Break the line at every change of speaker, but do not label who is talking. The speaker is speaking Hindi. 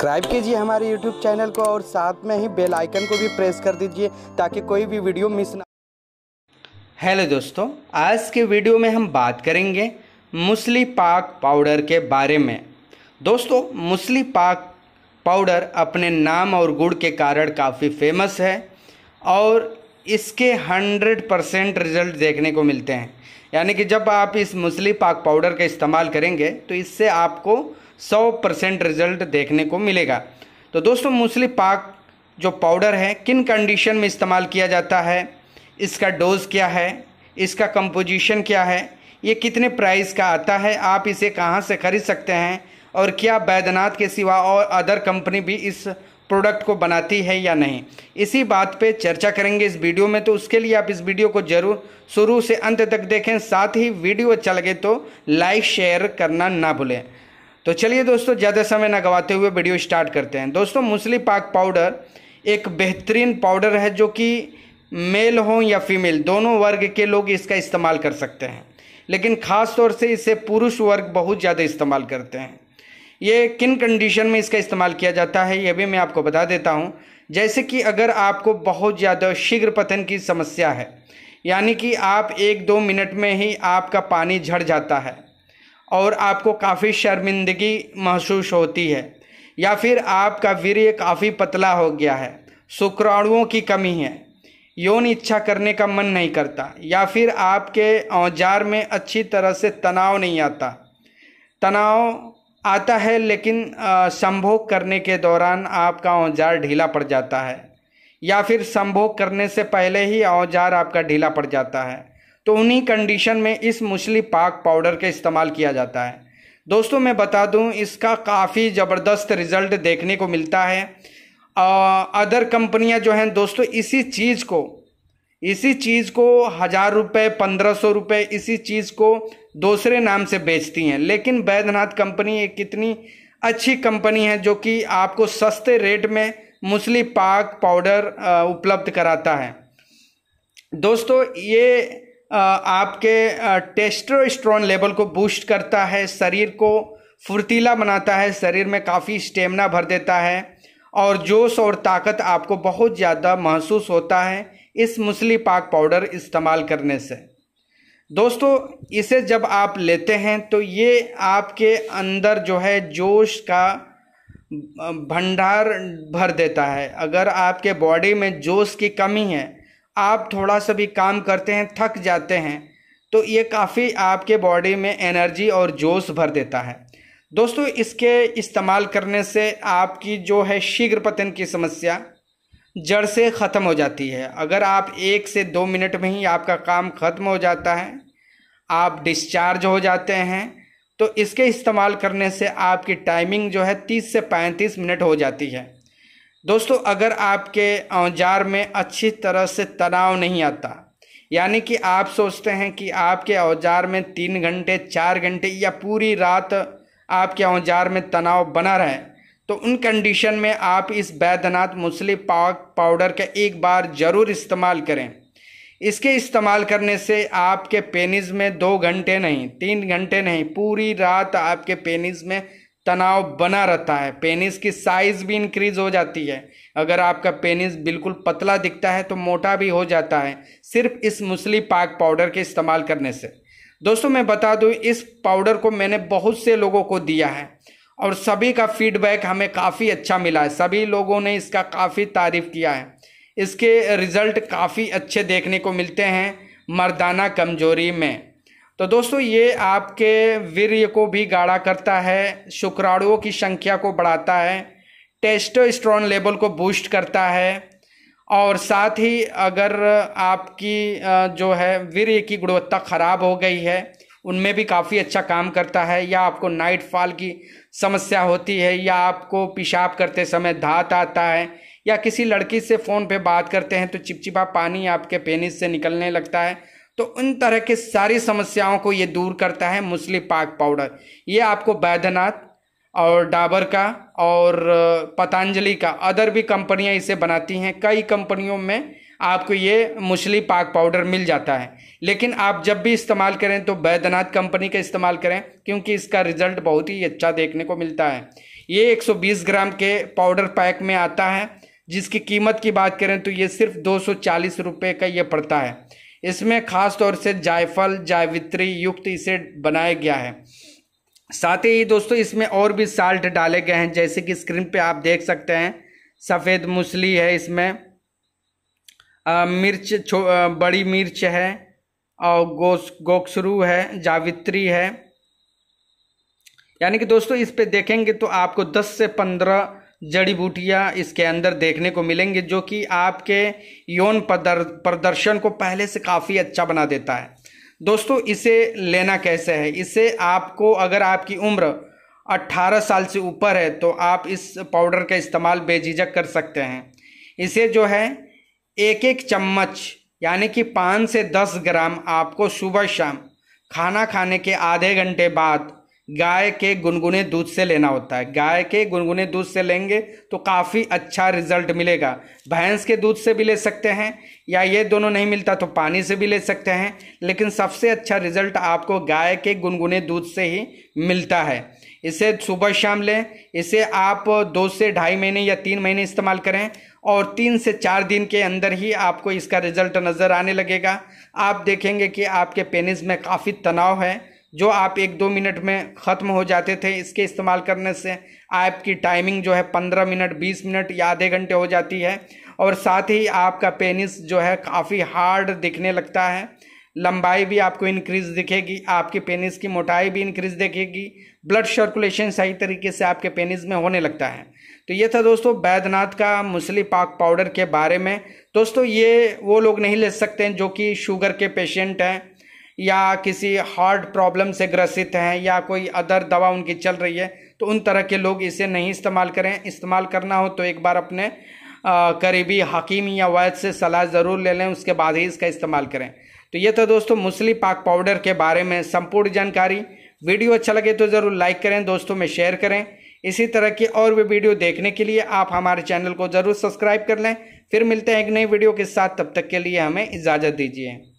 सब्सक्राइब कीजिए हमारे यूट्यूब चैनल को और साथ में ही बेल आइकन को भी प्रेस कर दीजिए ताकि कोई भी वीडियो मिस ना हेलो दोस्तों आज के वीडियो में हम बात करेंगे मुसली पाक पाउडर के बारे में दोस्तों मुसली पाक पाउडर अपने नाम और गुड़ के कारण काफ़ी फेमस है और इसके 100 परसेंट रिजल्ट देखने को मिलते हैं यानी कि जब आप इस मुसली पाक पाउडर का इस्तेमाल करेंगे तो इससे आपको 100 परसेंट रिजल्ट देखने को मिलेगा तो दोस्तों मुसली पाक जो पाउडर है किन कंडीशन में इस्तेमाल किया जाता है इसका डोज क्या है इसका कंपोजिशन क्या है ये कितने प्राइस का आता है आप इसे कहाँ से ख़रीद सकते हैं और क्या बैद्यनाथ के सिवा और अदर कंपनी भी इस प्रोडक्ट को बनाती है या नहीं इसी बात पे चर्चा करेंगे इस वीडियो में तो उसके लिए आप इस वीडियो को जरूर शुरू से अंत तक देखें साथ ही वीडियो अच्छा लगे तो लाइक शेयर करना ना भूलें तो चलिए दोस्तों ज़्यादा समय ना गवाते हुए वीडियो स्टार्ट करते हैं दोस्तों मूसली पाक पाउडर एक बेहतरीन पाउडर है जो कि मेल हो या फीमेल दोनों वर्ग के लोग इसका इस्तेमाल कर सकते हैं लेकिन ख़ास तौर से इसे पुरुष वर्ग बहुत ज़्यादा इस्तेमाल करते हैं ये किन कंडीशन में इसका इस्तेमाल किया जाता है ये भी मैं आपको बता देता हूँ जैसे कि अगर आपको बहुत ज़्यादा शीघ्र पतन की समस्या है यानी कि आप एक दो मिनट में ही आपका पानी झड़ जाता है और आपको काफ़ी शर्मिंदगी महसूस होती है या फिर आपका वीर्य काफ़ी पतला हो गया है शुक्राणुओं की कमी है यौन इच्छा करने का मन नहीं करता या फिर आपके औजार में अच्छी तरह से तनाव नहीं आता तनाव आता है लेकिन संभोग करने के दौरान आपका औजार ढीला पड़ जाता है या फिर संभोग करने से पहले ही औजार आपका ढीला पड़ जाता है तो उन्हीं कंडीशन में इस मुछली पाक पाउडर का इस्तेमाल किया जाता है दोस्तों मैं बता दूं इसका काफ़ी ज़बरदस्त रिज़ल्ट देखने को मिलता है अदर कंपनियां जो हैं दोस्तों इसी चीज़ को इसी चीज़ को हज़ार रुपये पंद्रह सौ रुपये इसी चीज़ को दूसरे नाम से बेचती हैं लेकिन बैद्यनाथ कंपनी एक कितनी अच्छी कंपनी है जो कि आपको सस्ते रेट में मुसली पाक पाउडर उपलब्ध कराता है दोस्तों ये आपके टेस्ट्रोस्ट्रॉन लेवल को बूस्ट करता है शरीर को फुर्तीला बनाता है शरीर में काफ़ी स्टेमिना भर देता है और जोश और ताकत आपको बहुत ज़्यादा महसूस होता है इस मुसली पाक पाउडर इस्तेमाल करने से दोस्तों इसे जब आप लेते हैं तो ये आपके अंदर जो है जोश का भंडार भर देता है अगर आपके बॉडी में जोश की कमी है आप थोड़ा सा भी काम करते हैं थक जाते हैं तो ये काफ़ी आपके बॉडी में एनर्जी और जोश भर देता है दोस्तों इसके इस्तेमाल करने से आपकी जो है शीघ्र पतन की समस्या जड़ से ख़त्म हो जाती है अगर आप एक से दो मिनट में ही आपका काम ख़त्म हो जाता है आप डिस्चार्ज हो जाते हैं तो इसके इस्तेमाल करने से आपकी टाइमिंग जो है तीस से पैंतीस मिनट हो जाती है दोस्तों अगर आपके औजार में अच्छी तरह से तनाव नहीं आता यानी कि आप सोचते हैं कि आपके औजार में तीन घंटे चार घंटे या पूरी रात आपके औजार में तनाव बना रहे तो उन कंडीशन में आप इस बैदनाथ मूसली पाक पाउडर का एक बार ज़रूर इस्तेमाल करें इसके इस्तेमाल करने से आपके पेनिस में दो घंटे नहीं तीन घंटे नहीं पूरी रात आपके पेनिस में तनाव बना रहता है पेनिस की साइज़ भी इंक्रीज़ हो जाती है अगर आपका पेनिस बिल्कुल पतला दिखता है तो मोटा भी हो जाता है सिर्फ इस मूसली पाक पाउडर के इस्तेमाल करने से दोस्तों मैं बता दूं इस पाउडर को मैंने बहुत से लोगों को दिया है और सभी का फीडबैक हमें काफ़ी अच्छा मिला है सभी लोगों ने इसका काफ़ी तारीफ़ किया है इसके रिज़ल्ट काफ़ी अच्छे देखने को मिलते हैं मर्दाना कमजोरी में तो दोस्तों ये आपके वीर्य को भी गाढ़ा करता है शुक्राणुओं की संख्या को बढ़ाता है टेस्टोस्ट्रॉन लेवल को बूस्ट करता है और साथ ही अगर आपकी जो है वीर्य की गुणवत्ता ख़राब हो गई है उनमें भी काफ़ी अच्छा काम करता है या आपको नाइट फॉल की समस्या होती है या आपको पेशाब करते समय धात आता है या किसी लड़की से फ़ोन पे बात करते हैं तो चिपचिपा पानी आपके पेनिस से निकलने लगता है तो उन तरह की सारी समस्याओं को ये दूर करता है मुस्लिम पाक पाउडर ये आपको बैद्यनाथ और डाबर का और पतंजलि का अदर भी कंपनियां इसे बनाती हैं कई कंपनियों में आपको ये मुछली पाक पाउडर मिल जाता है लेकिन आप जब भी इस्तेमाल करें तो बैदनाथ कंपनी का इस्तेमाल करें क्योंकि इसका रिजल्ट बहुत ही अच्छा देखने को मिलता है ये 120 ग्राम के पाउडर पैक में आता है जिसकी कीमत की बात करें तो ये सिर्फ दो सौ का ये पड़ता है इसमें ख़ास तौर से जायफल जायवित्री युक्त इसे बनाया गया है साथ ही दोस्तों इसमें और भी साल्ट डाले गए हैं जैसे कि स्क्रीन पे आप देख सकते हैं सफ़ेद मुसली है इसमें आ, मिर्च छो बड़ी मिर्च है और गोस गोक्सरू है जावित्री है यानी कि दोस्तों इस पे देखेंगे तो आपको 10 से 15 जड़ी बूटियाँ इसके अंदर देखने को मिलेंगे जो कि आपके यौन प्रदर्शन को पहले से काफ़ी अच्छा बना देता है दोस्तों इसे लेना कैसे है इसे आपको अगर आपकी उम्र 18 साल से ऊपर है तो आप इस पाउडर का इस्तेमाल बेझिझक कर सकते हैं इसे जो है एक एक चम्मच यानी कि पाँच से दस ग्राम आपको सुबह शाम खाना खाने के आधे घंटे बाद गाय के गुनगुने दूध से लेना होता है गाय के गुनगुने दूध से लेंगे तो काफ़ी अच्छा रिजल्ट मिलेगा भैंस के दूध से भी ले सकते हैं या ये दोनों नहीं मिलता तो पानी से भी ले सकते हैं लेकिन सबसे अच्छा रिजल्ट आपको गाय के गुनगुने दूध से ही मिलता है इसे सुबह शाम लें इसे आप दो से ढाई महीने या तीन महीने इस्तेमाल करें और तीन से चार दिन के अंदर ही आपको इसका रिजल्ट नज़र आने लगेगा आप देखेंगे कि आपके पेनिस में काफ़ी तनाव है जो आप एक दो मिनट में ख़त्म हो जाते थे इसके इस्तेमाल करने से आपकी टाइमिंग जो है पंद्रह मिनट बीस मिनट या आधे घंटे हो जाती है और साथ ही आपका पेनिस जो है काफ़ी हार्ड दिखने लगता है लंबाई भी आपको इंक्रीज दिखेगी आपके पेनिस की मोटाई भी इंक्रीज दिखेगी ब्लड सर्कुलेशन सही तरीके से आपके पेनिस में होने लगता है तो ये था दोस्तों बैद्यनाथ का मुसली पाक पाउडर के बारे में दोस्तों ये वो लोग नहीं ले सकते हैं जो कि शुगर के पेशेंट हैं या किसी हार्ट प्रॉब्लम से ग्रसित हैं या कोई अदर दवा उनकी चल रही है तो उन तरह के लोग इसे नहीं इस्तेमाल करें इस्तेमाल करना हो तो एक बार अपने करीबी हकीम या वैद से सलाह ज़रूर ले लें उसके बाद ही इसका इस्तेमाल करें तो ये था दोस्तों मुसली पाक पाउडर के बारे में संपूर्ण जानकारी वीडियो अच्छा लगे तो ज़रूर लाइक करें दोस्तों में शेयर करें इसी तरह की और भी वीडियो देखने के लिए आप हमारे चैनल को ज़रूर सब्सक्राइब कर लें फिर मिलते हैं एक नई वीडियो के साथ तब तक के लिए हमें इजाज़त दीजिए